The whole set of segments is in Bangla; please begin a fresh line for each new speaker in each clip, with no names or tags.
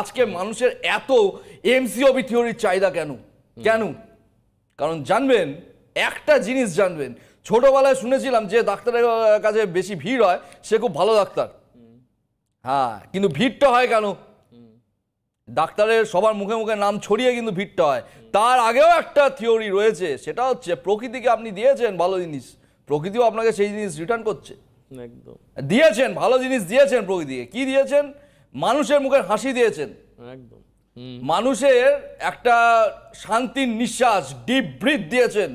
আজকে মানুষের এত এমসিওবি থিওরির চাহিদা কেন কেন কারণ জানবেন একটা জিনিস জানবেন ছোটবেলায় শুনেছিলাম যে ডাক্তারের কাছে বেশি ভিড় হয় সে খুব ভালো ডাক্তার হ্যাঁ কিন্তু ভিড়টা হয় কেন ডাক্তারের সবার মুখে মুখে নাম ছড়িয়ে কিন্তু ভিড়টা হয় তার আগেও একটা থিওরি রয়েছে সেটা হচ্ছে প্রকৃতিকে আপনি দিয়েছেন ভালো জিনিস প্রকৃতিও আপনাকে সেই জিনিস রিটার্ন করছে একদম দিয়েছেন ভালো জিনিস দিয়েছেন প্রকৃতিকে কি দিয়েছেন মানুষের মুখে হাসি দিয়েছেন একদম মানুষের একটা শান্তির নিঃশ্বাস ডিপ ব্রিথ দিয়েছেন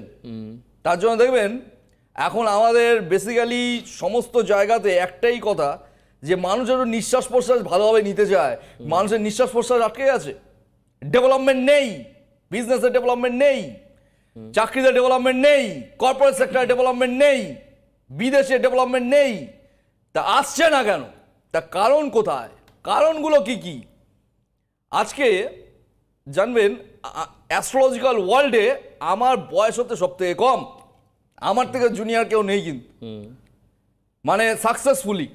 তার জন্য দেখবেন এখন আমাদের বেসিক্যালি সমস্ত জায়গাতে একটাই কথা যে মানুষ একটু নিঃশ্বাস প্রশ্বাস ভালোভাবে নিতে চায় মানুষের নিঃশ্বাস প্রশ্বাস আটকে গেছে ডেভেলপমেন্ট নেই বিজনেসে ডেভেলপমেন্ট নেই চাকরিতে ডেভেলপমেন্ট নেই কর্পোরেট সেক্টরে ডেভেলপমেন্ট নেই বিদেশে ডেভেলপমেন্ট নেই তা আসছে না কেন তা কারণ কোথায় কারণগুলো কি কি আজকে জানবেন অ্যাস্ট্রোলজিক্যাল ওয়ার্ল্ডে আমার বয়স হতে সব থেকে কম আমার থেকে জুনিয়র কেউ নেই কিন্তু মানে সাকসেসফুলি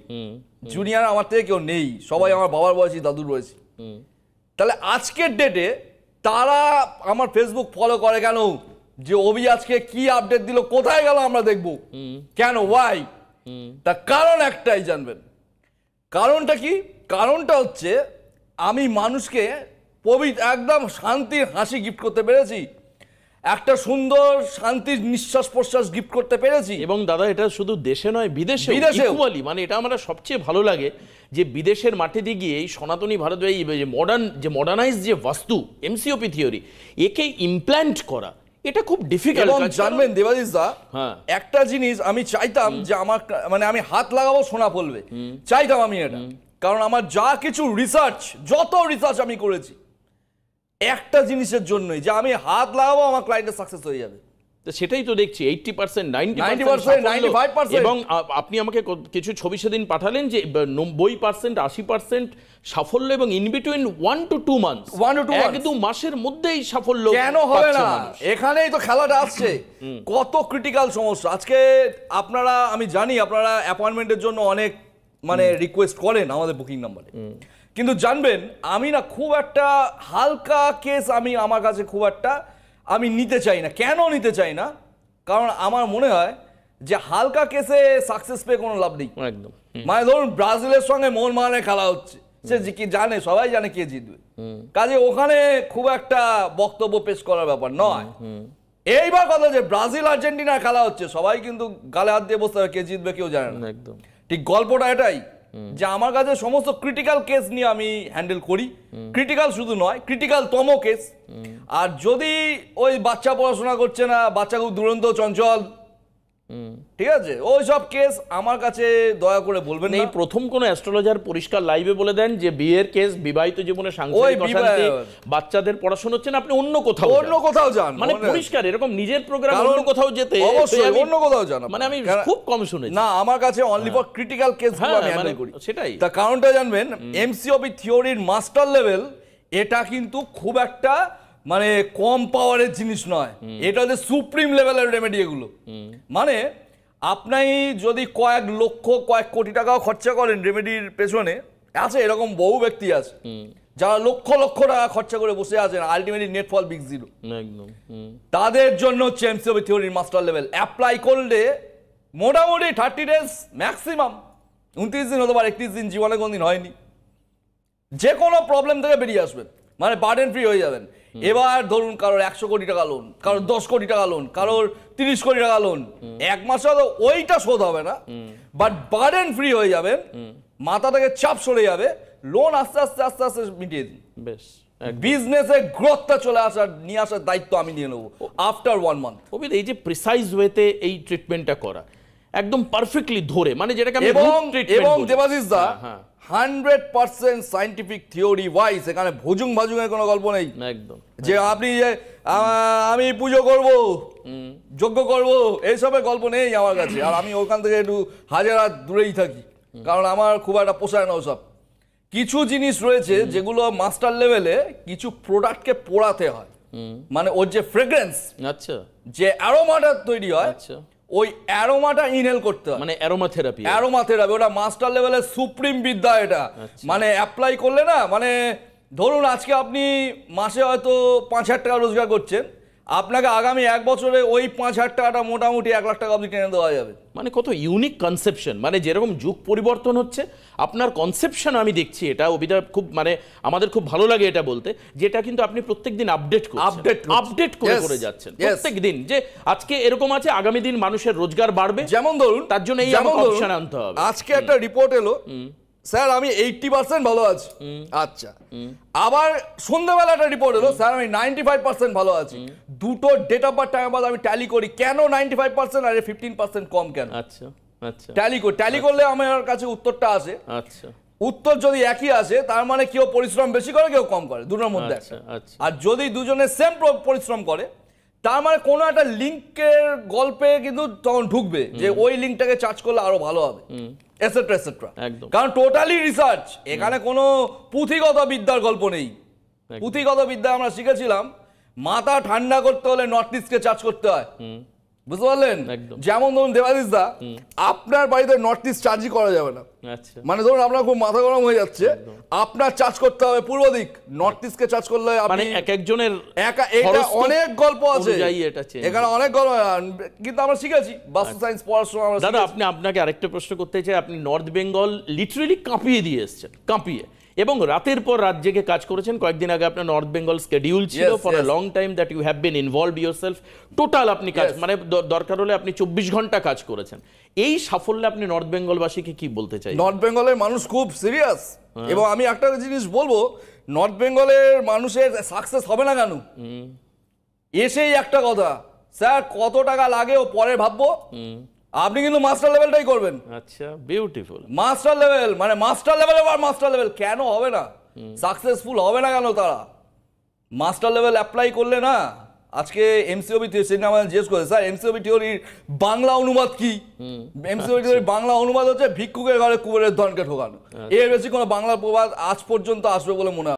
জুনিয়র আমার থেকে কেউ নেই সবাই আমার বাবার বয়সী দাদুর বয়সী তাহলে আজকের ডেটে তারা আমার ফেসবুক ফলো করে কেন যে অভি আজকে কি আপডেট দিল কোথায় গেল আমরা দেখব কেন ওয়াই তা কারণ একটাই জানবেন কারণটা কি কারণটা হচ্ছে আমি মানুষকে পবিত্র একদম শান্তির হাসি গিফট করতে পেরেছি একটা
সুন্দর শান্তির নিঃশ্বাস প্রশ্বাস গিফট করতে পেরেছি এবং দাদা এটা শুধু দেশে নয় বিদেশে ইকুয়ালি মানে এটা আমার সবচেয়ে ভালো লাগে যে বিদেশের মাটিতে গিয়ে এই সনাতনী ভারতবাহী যে মডার্ন যে মডার্নাইজ যে বাস্তু এমসিওপি থিওরি একে ইমপ্ল্যান্ট করা এটা খুব ডিফিকাল্ট জানবেন দেবাদিস দা হ্যাঁ। একটা জিনিস আমি চাইতাম যে আমার
মানে আমি হাত লাগাবো সোনা পড়বে চাইতাম আমি এটা কারণ আমার যা কিছু রিসার্চ যত রিসার্চ আমি করেছি একটা জিনিসের জন্যই যে আমি হাত লাগাবো আমার ক্লায়েন্টের সাকসেস হয়ে
যাবে সেটাই তো দেখছি এইটটি পার্সেন্ট নাইনটি পার্সেন্ট এবং আপনি আমাকে কিছু ছবি সেদিন পাঠালেন যে নব্বই পার্সেন্ট আশি পার্সেন্ট সাফল্য এবং in between one to two month one to two দু মাসের মধ্যেই সাফল্য কেন হবে না এখানেই তো
খেলাটা আসছে কত ক্রিটিক্যাল সমস্যা আজকে আপনারা আমি জানি আপনারা অ্যাপয়েন্টমেন্টের জন্য অনেক মানে রিকোয়েস্ট করেন আমাদের বুকিং নাম্বারে কিন্তু জানবেন আমি না খুব একটা হালকা কেস আমি আমার কাছে খুব একটা আমি নিতে চাই না কেন নিতে চাই না কারণ আমার মনে হয় যে হালকা কেসে সাকসেস পেয়ে কোনো লাভ নেই একদম মানে ধরুন ব্রাজিলের সঙ্গে মন মানে খেলা হচ্ছে সে কি জানে সবাই জানে কে জিতবে কাজে ওখানে খুব একটা বক্তব্য পেশ করার ব্যাপার নয় এইবার কথা যে ব্রাজিল আর্জেন্টিনা খেলা হচ্ছে সবাই কিন্তু গালে হাত দিয়ে বসতে হবে কে জিতবে কেউ জানে না একদম ঠিক গল্পটা এটাই যে আমার কাছে সমস্ত ক্রিটিক্যাল কেস নিয়ে আমি হ্যান্ডেল করি ক্রিটিক্যাল শুধু নয় ক্রিটিক্যাল তম কেস আর যদি ওই বাচ্চা পড়াশোনা করছে না বাচ্চা খুব দুরন্ত চঞ্চল ঠিক আছে ওই সব কেস আমার কাছে
দয়া করে বলবেন মানে এই প্রথম কোন অ্যাস্ট্রোলজার পরিষ্কার লাইভে বলে দেন যে বিয়ের কেস বিবাহিত জীবনে সাংসারিক বাচ্চাদের পড়াশোনা হচ্ছে না আপনি অন্য কোথাও অন্য কোথাও যান মানে পরিষ্কার এরকম নিজের প্রোগ্রাম অন্য কোথাও যেতে অবশ্যই অন্য কোথাও যান মানে আমি
খুব কম শুনেছি না আমার কাছে অনলি ফর ক্রিটিক্যাল কেস আমি হ্যান্ডেল মানে করি সেটাই তা কারণটা জানবেন এমসিওবি থিওরির মাস্টার লেভেল এটা কিন্তু খুব একটা মানে কম পাওয়ারের জিনিস নয় এটা হচ্ছে সুপ্রিম লেভেলের রেমেডি এগুলো মানে আপনি যদি কয়েক লক্ষ কয়েক কোটি টাকাও খরচা করেন রেমেডির পেছনে আছে এরকম বহু ব্যক্তি আছে যারা লক্ষ লক্ষ টাকা খরচা করে বসে আছেন আলটিমেটলি নেটফল বিগ জিরো তাদের জন্য হচ্ছে হবে থিওরির মাস্টার লেভেল অ্যাপ্লাই করলে মোটামুটি থার্টি ডেজ ম্যাক্সিমাম উনত্রিশ দিন হতে পারে একত্রিশ দিন জীবনে দিন হয়নি যে কোনো প্রবলেম থেকে বেরিয়ে আসবেন মানে বার্ডেন ফ্রি হয়ে যাবেন এবার ধরুন কারোর একশো কোটি টাকা লোন কারোর দশ কোটি টাকা লোন কারোর তিরিশ কোটি টাকা লোন এক মাসে ওইটা শোধ হবে না বাট বার্ডেন ফ্রি হয়ে যাবে মাথা থেকে চাপ সরে যাবে লোন আস্তে আস্তে আস্তে আস্তে মিটিয়ে দিন
বেশ বিজনেসে গ্রোথটা চলে আসার নিয়ে আসার দায়িত্ব আমি নিয়ে নেবো আফটার ওয়ান মান্থ অভিদ এই যে প্রিসাইজ ওয়েতে এই ট্রিটমেন্টটা করা একদম পারফেক্টলি ধরে মানে যেটাকে এবং এবং দেবাশিস দা হ্যাঁ, হ্যাঁ।
Hundred percent scientific theory wise এখানে ভুজুং ভাজুঙের কোনো গল্প নেই একদম যে আপনি যে আমি পুজো করব যজ্ঞ করব এইসবের গল্প নেই আমার কাছে আর আমি ওখান থেকে একটু হাজার হাত দূরেই থাকি কারণ আমার খুব একটা পোষায় না ওসব কিছু জিনিস রয়েছে যেগুলো মাস্টার লেভেলে কিছু প্রোডাক্টকে পোড়াতে হয় মানে ওর যে ফ্রেগ্রেন্স আচ্ছা যে অ্যারোমাটা তৈরি হয় আচ্ছা ওই অ্যারোমাটা ইনহেল করতে মানে অ্যারোমা থেরাপি অ্যারোমা থেরাপি ওটা মাস্টার লেভেলের সুপ্রিম বিদ্যা এটা আচ্ছা। মানে অ্যাপ্লাই করলে না মানে ধরুন আজকে আপনি মাসে হয়তো পাঁচ হাজার টাকা রোজগার করছেন আপনাকে আগামী এক
বছরে ওই পাঁচ হাজার টাকাটা মোটামুটি এক লাখ টাকা অবধি টেনে দেওয়া যাবে মানে কত ইউনিক কনসেপশন মানে যেরকম যুগ পরিবর্তন হচ্ছে আপনার কনসেপশন আমি দেখছি এটা অভিটা খুব মানে আমাদের খুব ভালো লাগে এটা বলতে যেটা কিন্তু আপনি প্রত্যেক দিন আপডেট আপডেট আপডেট করে করে যাচ্ছেন প্রত্যেক দিন যে আজকে এরকম আছে আগামী দিন মানুষের রোজগার বাড়বে যেমন ধরুন তার জন্য এই আনতে হবে আজকে একটা রিপোর্ট এলো স্যার আমি এইটটি পার্সেন্ট ভালো আছি আচ্ছা
আবার সন্ধ্যাবেলা একটা রিপোর্ট এলো স্যার আমি নাইনটি ফাইভ পার্সেন্ট ভালো আছি দুটো ডেট অফ বার্থ টাইম আমি ট্যালি করি কেন নাইনটি ফাইভ পার্সেন্ট আর ফিফটিন পার্সেন্ট কম কেন আচ্ছা ট্যালি করি ট্যালি করলে আমার কাছে উত্তরটা আসে আচ্ছা উত্তর যদি একই আসে তার মানে কেউ পরিশ্রম বেশি করে কেউ কম করে দুটোর মধ্যে আছে আচ্ছা, আচ্ছা। আর যদি দুজনে সেম পরিশ্রম করে তার মানে কোনো একটা লিঙ্কের গল্পে কিন্তু তখন ঢুকবে যে ওই লিঙ্কটাকে চার্জ করলে আরো ভালো হবে এসেট্রা এসেট্রা একদম কারণ টোটালি রিসার্চ এখানে কোনো পুঁথিগত বিদ্যার গল্প নেই পুঁথিগত বিদ্যা আমরা শিখেছিলাম মাথা ঠান্ডা করতে হলে নর্থ ইস্টকে চার্জ করতে হয় বুঝতে পারলেন যেমন ধরুন আপনার আচ্ছা। মানে আপনার চার্জ করতে হবে নর্থ চার্জ করলে মানে এক
একজনের একা অনেক গল্প আছে এখানে
অনেক গল্প কিন্তু আমরা আচ্ছা। শিখেছি
আপনি আপনাকে আরেকটা প্রশ্ন করতে চাই আপনি নর্থ বেঙ্গল লিটারেলি কাঁপিয়ে দিয়ে এসেছেন কাঁপিয়ে এবং রাতের পর রাত জেগে কাজ করেছেন কয়েকদিন আগে আপনার নর্থ বেঙ্গল স্কেডিউল ছিল for a long time that you have been involve yourself total আপনি কাজ মানে দরকার হলে আপনি চব্বিশ ঘন্টা কাজ করেছেন এই সাফল্যে আপনি নর্থ বেঙ্গলবাসীকে কি বলতে চাই নর্থ বেঙ্গলের মানুষ খুব সিরিয়াস হ্যাঁ। এবং আমি একটা জিনিস বলবো নর্থ
বেঙ্গলের মানুষের সাকসেস হবে না কেন এসেই একটা কথা স্যার কত টাকা লাগে ও পরে ভাববো আপনি কিন্তু মাস্টার লেভেলটাই করবেন
আচ্ছা বিউটিফুল
মাস্টার লেভেল মানে মাস্টার লেভেল আর মাস্টার লেভেল কেন হবে না সাকসেসফুল হবে না কেন তারা মাস্টার লেভেল অ্যাপ্লাই করলে না আজকে এমসিওবি সিনেমা আমাদের জিজ্ঞেস করে স্যার এমসিওবি থিওরির বাংলা অনুবাদ কি এমসিওবি থিওরির বাংলা অনুবাদ হচ্ছে ভিক্ষুকের ঘরে কুবেরের ধনকে ঠোকানো আচ্ছা। এর বেশি কোনো বাংলা প্রবাদ আজ পর্যন্ত আসবে বলে মনে হয়